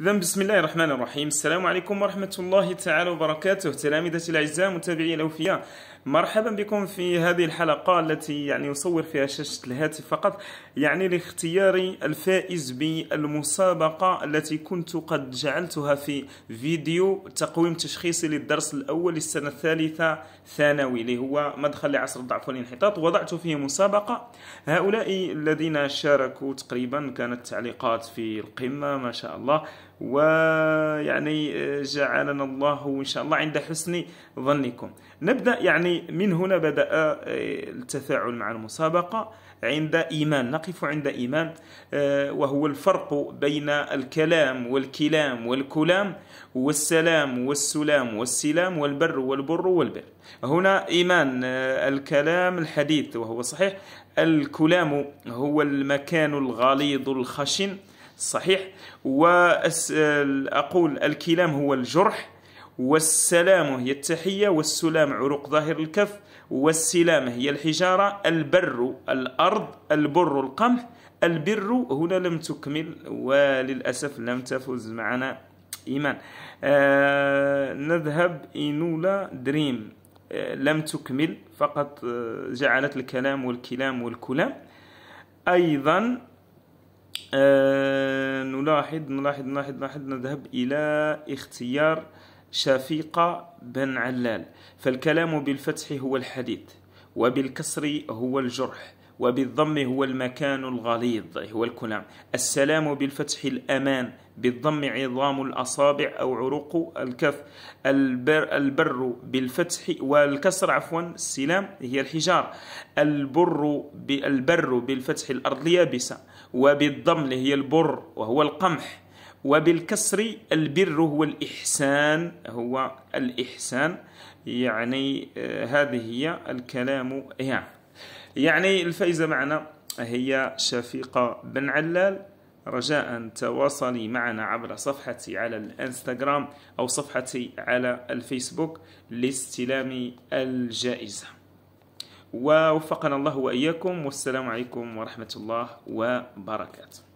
إذا بسم الله الرحمن الرحيم السلام عليكم ورحمة الله تعالى وبركاته تلامذتي الأعزاء متابعي الأوفياء مرحبا بكم في هذه الحلقة التي يعني أصور فيها شاشة الهاتف فقط يعني لاختيار الفائز بالمسابقة التي كنت قد جعلتها في فيديو تقويم تشخيصي للدرس الأول للسنة الثالثة ثانوي اللي هو مدخل لعصر الضعف والانحطاط وضعت فيه مسابقة هؤلاء الذين شاركوا تقريبا كانت تعليقات في القمة ما شاء الله ويعني آه، جعلنا الله إن شاء الله عند حسن ظنكم نبدأ يعني من هنا بدأ آه، التفاعل مع المسابقة عند إيمان نقف عند إيمان آه، وهو الفرق بين الكلام والكلام والكلام والسلام والسلام والسلام والبر والبر والبر هنا إيمان الكلام الحديث وهو صحيح الكلام هو المكان الغليظ الخشن صحيح وأقول الكلام هو الجرح والسلام هي التحية والسلام عروق ظاهر الكف والسلام هي الحجارة البر الأرض البر القمح البر هنا لم تكمل وللأسف لم تفز معنا إيمان آه نذهب إنولا دريم آه لم تكمل فقط آه جعلت الكلام والكلام والكلام أيضا آه، نلاحظ نلاحظ نلاحظ نلاحظ نذهب إلى اختيار شفيقة بن علال فالكلام بالفتح هو الحديث وبالكسر هو الجرح وبالضم هو المكان الغليظ هو الكلام السلام بالفتح الأمان بالضم عظام الأصابع أو عروق الكف البر, البر بالفتح والكسر عفوا السلام هي الحجار البر بالبر بالفتح الأرض اليابسة وبالضم هي البر وهو القمح وبالكسر البر هو الإحسان هو الإحسان يعني آه، هذه هي الكلام يعني يعني الفايزة معنا هي شفيقة بن علال رجاء تواصلي معنا عبر صفحتي على الانستغرام أو صفحتي على الفيسبوك لاستلام الجائزة ووفقنا الله وإياكم والسلام عليكم ورحمة الله وبركاته